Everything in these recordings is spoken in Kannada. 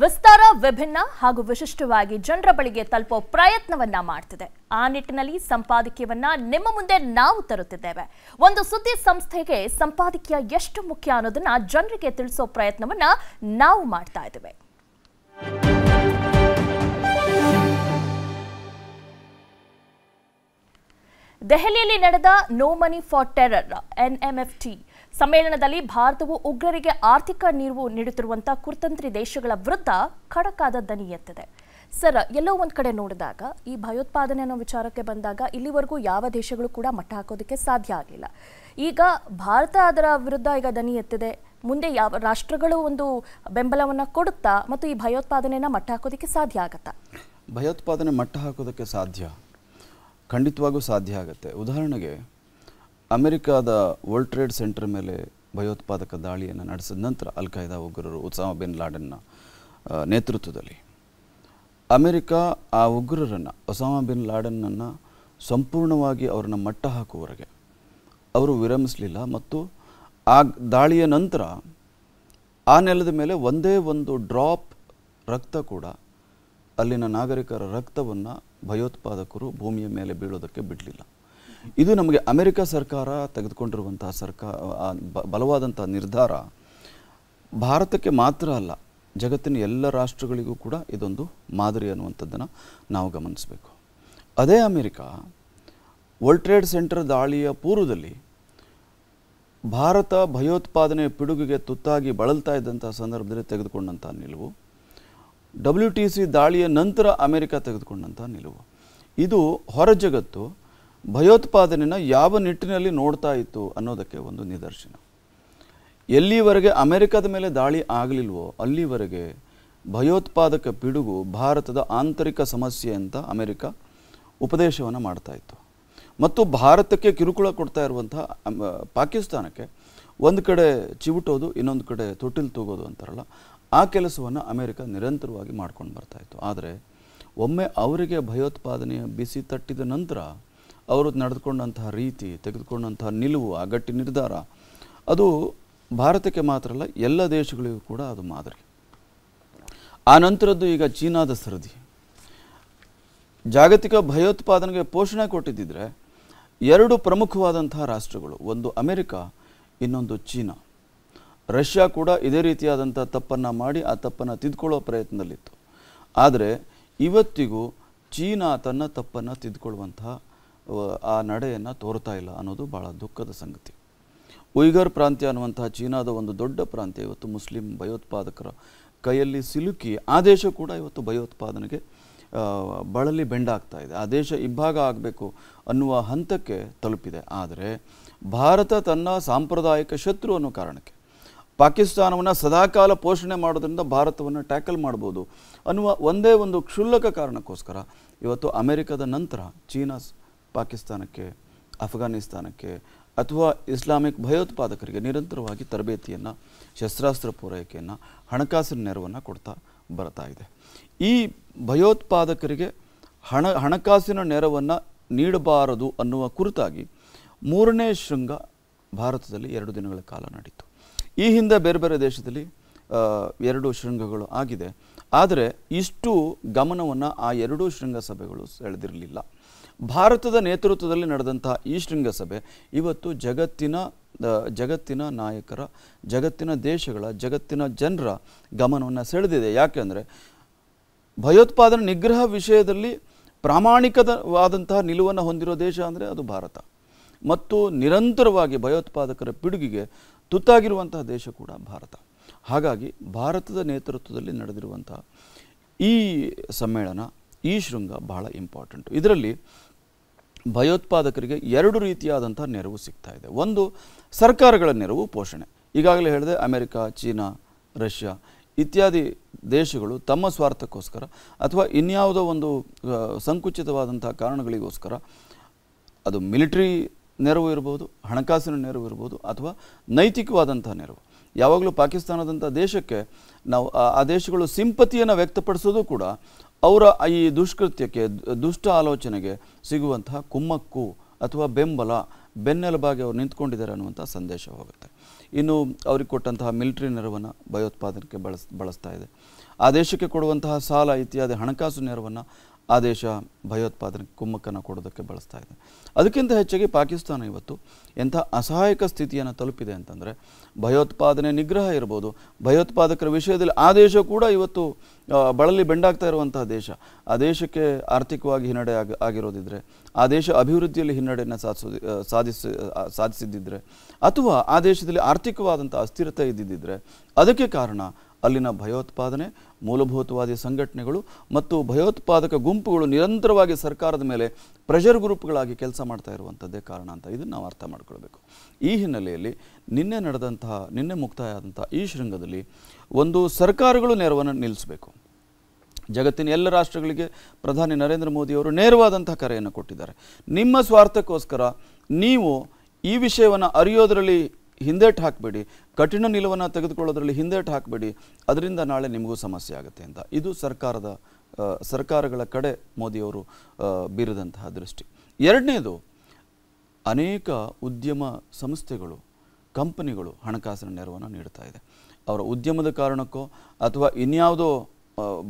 ವಿಸ್ತಾರ ವಿಭಿನ್ನ ಹಾಗೂ ವಿಶಿಷ್ಟವಾಗಿ ಜನರ ಬಳಿಗೆ ತಲುಪೋ ಪ್ರಯತ್ನವನ್ನ ಮಾಡ್ತಿದೆ ಆ ನಿಟ್ಟಿನಲ್ಲಿ ಸಂಪಾದಕೀಯವನ್ನ ನಿಮ್ಮ ಮುಂದೆ ನಾವು ತರುತ್ತಿದ್ದೇವೆ ಒಂದು ಸುದ್ದಿ ಸಂಸ್ಥೆಗೆ ಸಂಪಾದಕೀಯ ಎಷ್ಟು ಮುಖ್ಯ ಅನ್ನೋದನ್ನ ಜನರಿಗೆ ತಿಳಿಸೋ ಪ್ರಯತ್ನವನ್ನ ನಾವು ಮಾಡ್ತಾ ಇದ್ದೇವೆ ದೆಹಲಿಯಲ್ಲಿ ನಡೆದ no money for terror NMFT ಸಮ್ಮೇಳನದಲ್ಲಿ ಭಾರತವು ಉಗ್ರರಿಗೆ ಆರ್ಥಿಕ ನೆರವು ನೀಡುತ್ತಿರುವಂತಹ ಕುರ್ತಂತ್ರಿ ದೇಶಗಳ ವಿರುದ್ಧ ಖಡಕಾದ ದನಿ ಎತ್ತಿದೆ ಸರ್ ಎಲ್ಲೋ ಒಂದು ಕಡೆ ನೋಡಿದಾಗ ಈ ಭಯೋತ್ಪಾದನೆ ಅನ್ನೋ ವಿಚಾರಕ್ಕೆ ಬಂದಾಗ ಇಲ್ಲಿವರೆಗೂ ಯಾವ ದೇಶಗಳು ಕೂಡ ಮಟ್ಟ ಹಾಕೋದಕ್ಕೆ ಸಾಧ್ಯ ಆಗಲಿಲ್ಲ ಈಗ ಭಾರತ ಅದರ ವಿರುದ್ಧ ಈಗ ದನಿ ಎತ್ತಿದೆ ಮುಂದೆ ಯಾವ ರಾಷ್ಟ್ರಗಳು ಒಂದು ಬೆಂಬಲವನ್ನು ಕೊಡುತ್ತಾ ಮತ್ತು ಈ ಭಯೋತ್ಪಾದನೆಯನ್ನು ಮಟ್ಟ ಹಾಕೋದಕ್ಕೆ ಸಾಧ್ಯ ಆಗತ್ತಾ ಭಯೋತ್ಪಾದನೆ ಮಟ್ಟ ಹಾಕೋದಕ್ಕೆ ಸಾಧ್ಯ ಖಂಡಿತವಾಗೂ ಸಾಧ್ಯ ಆಗುತ್ತೆ ಉದಾಹರಣೆಗೆ ಅಮೆರಿಕಾದ ವರ್ಲ್ಡ್ ಟ್ರೇಡ್ ಸೆಂಟರ್ ಮೇಲೆ ಭಯೋತ್ಪಾದಕ ದಾಳಿಯನ್ನು ನಡೆಸಿದ ನಂತರ ಅಲ್ ಖಾಯ್ದಾ ಉಗ್ರರು ಉತ್ಸಾಮ ಬಿನ್ ಲಾಡನ್ನ ನೇತೃತ್ವದಲ್ಲಿ ಅಮೆರಿಕ ಆ ಉಗ್ರರನ್ನು ಒಸಾಮಾ ಬಿನ್ ಲಾಡನ್ನನ್ನು ಸಂಪೂರ್ಣವಾಗಿ ಅವರನ್ನು ಮಟ್ಟ ಹಾಕುವವರೆಗೆ ಅವರು ವಿರಮಿಸಲಿಲ್ಲ ಮತ್ತು ಆ ದಾಳಿಯ ನಂತರ ಆ ನೆಲದ ಮೇಲೆ ಒಂದೇ ಒಂದು ಡ್ರಾಪ್ ರಕ್ತ ಕೂಡ ಅಲ್ಲಿನ ನಾಗರಿಕರ ರಕ್ತವನ್ನು ಭಯೋತ್ಪಾದಕರು ಭೂಮಿಯ ಮೇಲೆ ಬೀಳೋದಕ್ಕೆ ಬಿಡಲಿಲ್ಲ ಇದು ನಮಗೆ ಅಮೆರಿಕ ಸರ್ಕಾರ ತೆಗೆದುಕೊಂಡಿರುವಂತಹ ಸರ್ಕಾರ ಬಲವಾದಂಥ ನಿರ್ಧಾರ ಭಾರತಕ್ಕೆ ಮಾತ್ರ ಅಲ್ಲ ಜಗತ್ತಿನ ಎಲ್ಲ ರಾಷ್ಟ್ರಗಳಿಗೂ ಕೂಡ ಇದೊಂದು ಮಾದರಿ ಅನ್ನುವಂಥದ್ದನ್ನು ನಾವು ಗಮನಿಸಬೇಕು ಅದೇ ಅಮೆರಿಕ ವರ್ಲ್ಡ್ ಟ್ರೇಡ್ ಸೆಂಟರ್ ದಾಳಿಯ ಪೂರ್ವದಲ್ಲಿ ಭಾರತ ಭಯೋತ್ಪಾದನೆ ಪಿಡುಗಿಗೆ ತುತ್ತಾಗಿ ಬಳಲ್ತಾ ಇದ್ದಂಥ ಸಂದರ್ಭದಲ್ಲಿ ತೆಗೆದುಕೊಂಡಂಥ ನಿಲುವು ಡಬ್ಲ್ಯೂ ಟಿ ಸಿ ದಾಳಿಯ ನಂತರ ಅಮೆರಿಕ ತೆಗೆದುಕೊಂಡಂಥ ನಿಲುವು ಇದು ಹೊರ ಜಗತ್ತು ಭಯೋತ್ಪಾದನೆಯನ್ನು ಯಾವ ನಿಟ್ಟಿನಲ್ಲಿ ನೋಡ್ತಾ ಇತ್ತು ಅನ್ನೋದಕ್ಕೆ ಒಂದು ನಿದರ್ಶನ ಎಲ್ಲಿವರೆಗೆ ಅಮೆರಿಕದ ಮೇಲೆ ದಾಳಿ ಆಗಲಿಲ್ವೋ ಅಲ್ಲಿವರೆಗೆ ಭಯೋತ್ಪಾದಕ ಪಿಡುಗು ಭಾರತದ ಆಂತರಿಕ ಸಮಸ್ಯೆ ಅಂತ ಅಮೆರಿಕ ಉಪದೇಶವನ್ನು ಮಾಡ್ತಾ ಇತ್ತು ಮತ್ತು ಭಾರತಕ್ಕೆ ಕಿರುಕುಳ ಕೊಡ್ತಾ ಇರುವಂಥ ಪಾಕಿಸ್ತಾನಕ್ಕೆ ಒಂದು ಕಡೆ ಚಿವುಟೋದು ಇನ್ನೊಂದು ಕಡೆ ತೊಟ್ಟಿಲು ತೂಗೋದು ಅಂತಾರಲ್ಲ ಆ ಕೆಲಸವನ್ನು ಅಮೆರಿಕ ನಿರಂತರವಾಗಿ ಮಾಡ್ಕೊಂಡು ಬರ್ತಾಯಿತ್ತು ಆದರೆ ಒಮ್ಮೆ ಅವರಿಗೆ ಭಯೋತ್ಪಾದನೆಯ ಬಿಸಿ ತಟ್ಟಿದ ನಂತರ ಅವರು ನಡೆದುಕೊಂಡಂತಹ ರೀತಿ ತೆಗೆದುಕೊಂಡಂತಹ ನಿಲುವು ಆ ಗಟ್ಟಿ ನಿರ್ಧಾರ ಅದು ಭಾರತಕ್ಕೆ ಮಾತ್ರ ಅಲ್ಲ ಎಲ್ಲ ದೇಶಗಳಿಗೂ ಕೂಡ ಅದು ಮಾದರಿ ಆ ನಂತರದ್ದು ಈಗ ಚೀನಾದ ಸರದಿ ಜಾಗತಿಕ ಭಯೋತ್ಪಾದನೆಗೆ ಪೋಷಣೆ ಕೊಟ್ಟಿದ್ದಿದ್ರೆ ಎರಡು ಪ್ರಮುಖವಾದಂತಹ ರಾಷ್ಟ್ರಗಳು ಒಂದು ಅಮೆರಿಕ ಇನ್ನೊಂದು ಚೀನಾ ರಷ್ಯಾ ಕೂಡ ಇದೇ ರೀತಿಯಾದಂಥ ತಪ್ಪನ್ನು ಮಾಡಿ ಆ ತಪ್ಪನ್ನು ತಿದ್ಕೊಳ್ಳೋ ಪ್ರಯತ್ನದಲ್ಲಿತ್ತು ಆದರೆ ಇವತ್ತಿಗೂ ಚೀನಾ ತನ್ನ ತಪ್ಪನ್ನು ತಿದ್ಕೊಳ್ಳುವಂತಹ ಆ ನಡೆಯನ್ನು ತೋರ್ತಾ ಇಲ್ಲ ಅನ್ನೋದು ಭಾಳ ದುಃಖದ ಸಂಗತಿ ಉಯ್ಗರ್ ಪ್ರಾಂತ್ಯ ಅನ್ನುವಂತಹ ಚೀನಾದ ಒಂದು ದೊಡ್ಡ ಪ್ರಾಂತ್ಯ ಇವತ್ತು ಮುಸ್ಲಿಂ ಭಯೋತ್ಪಾದಕರ ಕೈಯಲ್ಲಿ ಸಿಲುಕಿ ಆ ದೇಶ ಕೂಡ ಇವತ್ತು ಭಯೋತ್ಪಾದನೆಗೆ ಬಳಲಿ ಬೆಂಡಾಗ್ತಾ ಇದೆ ಆ ದೇಶ ಇಬ್ಬಾಗ ಆಗಬೇಕು ಅನ್ನುವ ಹಂತಕ್ಕೆ ತಲುಪಿದೆ ಆದರೆ ಭಾರತ ತನ್ನ ಸಾಂಪ್ರದಾಯಿಕ ಶತ್ರು ಅನ್ನೋ ಕಾರಣಕ್ಕೆ ಪಾಕಿಸ್ತಾನವನ್ನು ಸದಾಕಾಲ ಪೋಷಣೆ ಮಾಡೋದ್ರಿಂದ ಭಾರತವನ್ನು ಟ್ಯಾಕಲ್ ಮಾಡ್ಬೋದು ಅನ್ನುವ ಒಂದೇ ಒಂದು ಕ್ಷುಲ್ಲಕ ಕಾರಣಕ್ಕೋಸ್ಕರ ಇವತ್ತು ಅಮೆರಿಕದ ನಂತರ ಚೀನಾ ಪಾಕಿಸ್ತಾನಕ್ಕೆ ಅಫ್ಘಾನಿಸ್ತಾನಕ್ಕೆ ಅಥವಾ ಇಸ್ಲಾಮಿಕ್ ಭಯೋತ್ಪಾದಕರಿಗೆ ನಿರಂತರವಾಗಿ ತರಬೇತಿಯನ್ನು ಶಸ್ತ್ರಾಸ್ತ್ರ ಪೂರೈಕೆಯನ್ನು ಹಣಕಾಸಿನ ನೆರವನ್ನು ಕೊಡ್ತಾ ಬರ್ತಾ ಇದೆ ಈ ಭಯೋತ್ಪಾದಕರಿಗೆ ಹಣ ಹಣಕಾಸಿನ ನೆರವನ್ನು ನೀಡಬಾರದು ಅನ್ನುವ ಕುರಿತಾಗಿ ಮೂರನೇ ಶೃಂಗ ಭಾರತದಲ್ಲಿ ಎರಡು ದಿನಗಳ ಕಾಲ ನಡೀತು ಈ ಹಿಂದೆ ಬೇರೆ ಬೇರೆ ದೇಶದಲ್ಲಿ ಎರಡು ಶೃಂಗಗಳು ಆಗಿದೆ ಆದರೆ ಇಷ್ಟು ಗಮನವನ್ನು ಆ ಎರಡೂ ಶೃಂಗಸಭೆಗಳು ಸೆಳೆದಿರಲಿಲ್ಲ ಭಾರತದ ನೇತೃತ್ವದಲ್ಲಿ ನಡೆದಂತಹ ಈ ಶೃಂಗಸಭೆ ಇವತ್ತು ಜಗತ್ತಿನ ಜಗತ್ತಿನ ನಾಯಕರ ಜಗತ್ತಿನ ದೇಶಗಳ ಜಗತ್ತಿನ ಜನರ ಗಮನವನ್ನು ಸೆಳೆದಿದೆ ಯಾಕೆಂದರೆ ಭಯೋತ್ಪಾದನೆ ನಿಗ್ರಹ ವಿಷಯದಲ್ಲಿ ಪ್ರಾಮಾಣಿಕವಾದಂತಹ ನಿಲುವನ್ನು ಹೊಂದಿರೋ ದೇಶ ಅಂದರೆ ಅದು ಭಾರತ ಮತ್ತು ನಿರಂತರವಾಗಿ ಭಯೋತ್ಪಾದಕರ ಪಿಡುಗಿಗೆ ತುತ್ತಾಗಿರುವಂತಹ ದೇಶ ಕೂಡ ಭಾರತ ಹಾಗಾಗಿ ಭಾರತದ ನೇತೃತ್ವದಲ್ಲಿ ನಡೆದಿರುವಂತಹ ಈ ಸಮ್ಮೇಳನ ಈ ಶೃಂಗ ಬಹಳ ಇಂಪಾರ್ಟೆಂಟು ಇದರಲ್ಲಿ ಭಯೋತ್ಪಾದಕರಿಗೆ ಎರಡು ರೀತಿಯಾದಂಥ ನೆರವು ಸಿಗ್ತಾ ಇದೆ ಒಂದು ಸರ್ಕಾರಗಳ ನೆರವು ಪೋಷಣೆ ಈಗಾಗಲೇ ಹೇಳಿದೆ ಅಮೆರಿಕ ಚೀನಾ ರಷ್ಯಾ ಇತ್ಯಾದಿ ದೇಶಗಳು ತಮ್ಮ ಸ್ವಾರ್ಥಕ್ಕೋಸ್ಕರ ಅಥವಾ ಇನ್ಯಾವುದೋ ಒಂದು ಸಂಕುಚಿತವಾದಂಥ ಕಾರಣಗಳಿಗೋಸ್ಕರ ಅದು ಮಿಲಿಟ್ರಿ ನೆರವು ಇರ್ಬೋದು ಹಣಕಾಸಿನ ನೆರವು ಇರ್ಬೋದು ಅಥವಾ ನೈತಿಕವಾದಂಥ ನೆರವು ಯಾವಾಗಲೂ ಪಾಕಿಸ್ತಾನದಂಥ ದೇಶಕ್ಕೆ ನಾವು ಆ ದೇಶಗಳು ಸಿಂಪತಿಯನ್ನು ವ್ಯಕ್ತಪಡಿಸೋದು ಕೂಡ ಅವರ ಈ ದುಷ್ಕೃತ್ಯಕ್ಕೆ ದುಷ್ಟ ಆಲೋಚನೆಗೆ ಸಿಗುವಂತಹ ಕುಮ್ಮಕ್ಕು ಅಥವಾ ಬೆಂಬಲ ಬೆನ್ನೆಲುಬಾಗಿ ಅವ್ರು ನಿಂತ್ಕೊಂಡಿದ್ದಾರೆ ಅನ್ನುವಂಥ ಸಂದೇಶ ಹೋಗುತ್ತೆ ಇನ್ನು ಅವ್ರಿಗೆ ಕೊಟ್ಟಂತಹ ಮಿಲಿಟ್ರಿ ನೆರವನ್ನು ಭಯೋತ್ಪಾದನೆಗೆ ಬಳಸ್ ಬಳಸ್ತಾ ಇದೆ ಆ ದೇಶಕ್ಕೆ ಕೊಡುವಂತಹ ಸಾಲ ಇತ್ಯಾದಿ ಹಣಕಾಸು ನೆರವನ್ನು ಆ ದೇಶ ಭಯೋತ್ಪಾದನೆ ಕುಮ್ಮಕ್ಕನ್ನು ಕೊಡೋದಕ್ಕೆ ಬಳಸ್ತಾ ಇದೆ ಅದಕ್ಕಿಂತ ಹೆಚ್ಚಾಗಿ ಪಾಕಿಸ್ತಾನ ಇವತ್ತು ಎಂಥ ಅಸಹಾಯಕ ಸ್ಥಿತಿಯನ್ನು ತಲುಪಿದೆ ಅಂತಂದರೆ ಭಯೋತ್ಪಾದನೆ ನಿಗ್ರಹ ಇರ್ಬೋದು ಭಯೋತ್ಪಾದಕರ ವಿಷಯದಲ್ಲಿ ಆ ದೇಶ ಕೂಡ ಇವತ್ತು ಬಳಲಿ ಬೆಂಡಾಗ್ತಾ ಇರುವಂತಹ ದೇಶ ಆ ದೇಶಕ್ಕೆ ಆರ್ಥಿಕವಾಗಿ ಹಿನ್ನಡೆ ಆಗಿ ಆಗಿರೋದಿದ್ರೆ ಆ ದೇಶ ಅಭಿವೃದ್ಧಿಯಲ್ಲಿ ಹಿನ್ನಡೆಯನ್ನು ಸಾಧಿಸೋದು ಸಾಧಿಸಿ ಸಾಧಿಸಿದ್ದಿದ್ರೆ ಅಥವಾ ಆ ದೇಶದಲ್ಲಿ ಆರ್ಥಿಕವಾದಂಥ ಅಸ್ಥಿರತೆ ಇದ್ದಿದ್ದರೆ ಅದಕ್ಕೆ ಕಾರಣ ಅಲ್ಲಿನ ಭಯೋತ್ಪಾದನೆ ಮೂಲಭೂತವಾದಿ ಸಂಘಟನೆಗಳು ಮತ್ತು ಭಯೋತ್ಪಾದಕ ಗುಂಪುಗಳು ನಿರಂತರವಾಗಿ ಸರ್ಕಾರದ ಮೇಲೆ ಪ್ರೆಷರ್ ಗ್ರೂಪ್ಗಳಾಗಿ ಕೆಲಸ ಮಾಡ್ತಾ ಇರುವಂಥದ್ದೇ ಕಾರಣ ಅಂತ ಇದನ್ನು ನಾವು ಅರ್ಥ ಮಾಡ್ಕೊಳ್ಬೇಕು ಈ ಹಿನ್ನೆಲೆಯಲ್ಲಿ ನಿನ್ನೆ ನಡೆದಂತಹ ನಿನ್ನೆ ಮುಕ್ತಾಯ ಈ ಶೃಂಗದಲ್ಲಿ ಒಂದು ಸರ್ಕಾರಗಳು ನೆರವನ್ನು ನಿಲ್ಲಿಸಬೇಕು ಜಗತ್ತಿನ ಎಲ್ಲ ರಾಷ್ಟ್ರಗಳಿಗೆ ಪ್ರಧಾನಿ ನರೇಂದ್ರ ಮೋದಿಯವರು ನೇರವಾದಂಥ ಕರೆಯನ್ನು ಕೊಟ್ಟಿದ್ದಾರೆ ನಿಮ್ಮ ಸ್ವಾರ್ಥಕ್ಕೋಸ್ಕರ ನೀವು ಈ ವಿಷಯವನ್ನು ಅರಿಯೋದರಲ್ಲಿ ಹಿಂದೇಟ್ ಹಾಕಬೇಡಿ ಕಠಿಣ ನಿಲುವನ್ನು ತೆಗೆದುಕೊಳ್ಳೋದ್ರಲ್ಲಿ ಹಿಂದೇಟ್ ಹಾಕಬೇಡಿ ಅದರಿಂದ ನಾಳೆ ನಿಮಗೂ ಸಮಸ್ಯೆ ಆಗುತ್ತೆ ಅಂತ ಇದು ಸರ್ಕಾರದ ಸರ್ಕಾರಗಳ ಕಡೆ ಮೋದಿಯವರು ಬೀರಿದಂತಹ ದೃಷ್ಟಿ ಎರಡನೇದು ಅನೇಕ ಉದ್ಯಮ ಸಂಸ್ಥೆಗಳು ಕಂಪನಿಗಳು ಹಣಕಾಸಿನ ನೆರವನ್ನು ನೀಡ್ತಾ ಇದೆ ಅವರ ಉದ್ಯಮದ ಕಾರಣಕ್ಕೋ ಅಥವಾ ಇನ್ಯಾವುದೋ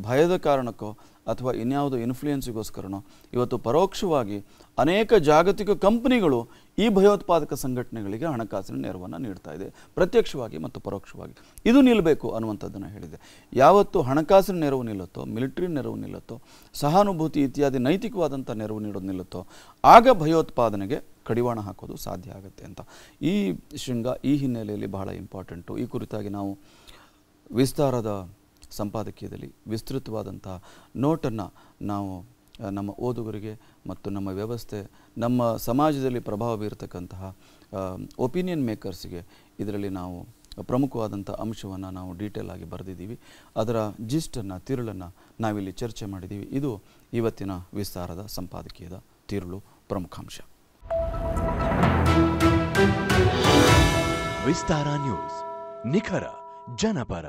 ಭಯದ ಕಾರಣಕ್ಕೋ ಅಥವಾ ಇನ್ಯಾವುದೋ ಇನ್ಫ್ಲೂಯೆನ್ಸಿಗೋಸ್ಕರನೋ ಇವತ್ತು ಪರೋಕ್ಷವಾಗಿ ಅನೇಕ ಜಾಗತಿಕ ಕಂಪ್ನಿಗಳು ಈ ಭಯೋತ್ಪಾದಕ ಸಂಘಟನೆಗಳಿಗೆ ಹಣಕಾಸಿನ ನೆರವನ್ನು ನೀಡ್ತಾ ಇದೆ ಪ್ರತ್ಯಕ್ಷವಾಗಿ ಮತ್ತು ಪರೋಕ್ಷವಾಗಿ ಇದು ನಿಲ್ಲಬೇಕು ಅನ್ನುವಂಥದ್ದನ್ನು ಹೇಳಿದೆ ಯಾವತ್ತು ಹಣಕಾಸಿನ ನೆರವು ನಿಲ್ಲುತ್ತೋ ಮಿಲಿಟರಿ ನೆರವು ನಿಲ್ಲುತ್ತೋ ಸಹಾನುಭೂತಿ ಇತ್ಯಾದಿ ನೈತಿಕವಾದಂಥ ನೆರವು ನೀಡೋದು ನಿಲ್ಲುತ್ತೋ ಆಗ ಭಯೋತ್ಪಾದನೆಗೆ ಕಡಿವಾಣ ಹಾಕೋದು ಸಾಧ್ಯ ಆಗುತ್ತೆ ಅಂತ ಈ ಶೃಂಗ ಈ ಹಿನ್ನೆಲೆಯಲ್ಲಿ ಬಹಳ ಇಂಪಾರ್ಟೆಂಟು ಈ ಕುರಿತಾಗಿ ನಾವು ವಿಸ್ತಾರದ ಸಂಪಾದಕೀಯದಲ್ಲಿ ವಿಸ್ತೃತವಾದಂತಹ ನೋಟನ್ನು ನಾವು ನಮ್ಮ ಓದುಗರಿಗೆ ಮತ್ತು ನಮ್ಮ ವ್ಯವಸ್ಥೆ ನಮ್ಮ ಸಮಾಜದಲ್ಲಿ ಪ್ರಭಾವ ಬೀರತಕ್ಕಂತಹ ಒಪಿನಿಯನ್ ಮೇಕರ್ಸ್ಗೆ ಇದರಲ್ಲಿ ನಾವು ಪ್ರಮುಖವಾದಂಥ ಅಂಶವನ್ನು ನಾವು ಡೀಟೇಲ್ ಆಗಿ ಬರೆದಿದ್ದೀವಿ ಅದರ ಜಿಸ್ಟನ್ನು ತಿರುಳನ್ನು ನಾವಿಲ್ಲಿ ಚರ್ಚೆ ಮಾಡಿದ್ದೀವಿ ಇದು ಇವತ್ತಿನ ವಿಸ್ತಾರದ ಸಂಪಾದಕೀಯದ ತಿರುಳು ಪ್ರಮುಖಾಂಶ ವಿಸ್ತಾರ ನ್ಯೂಸ್ ನಿಖರ ಜನಪರ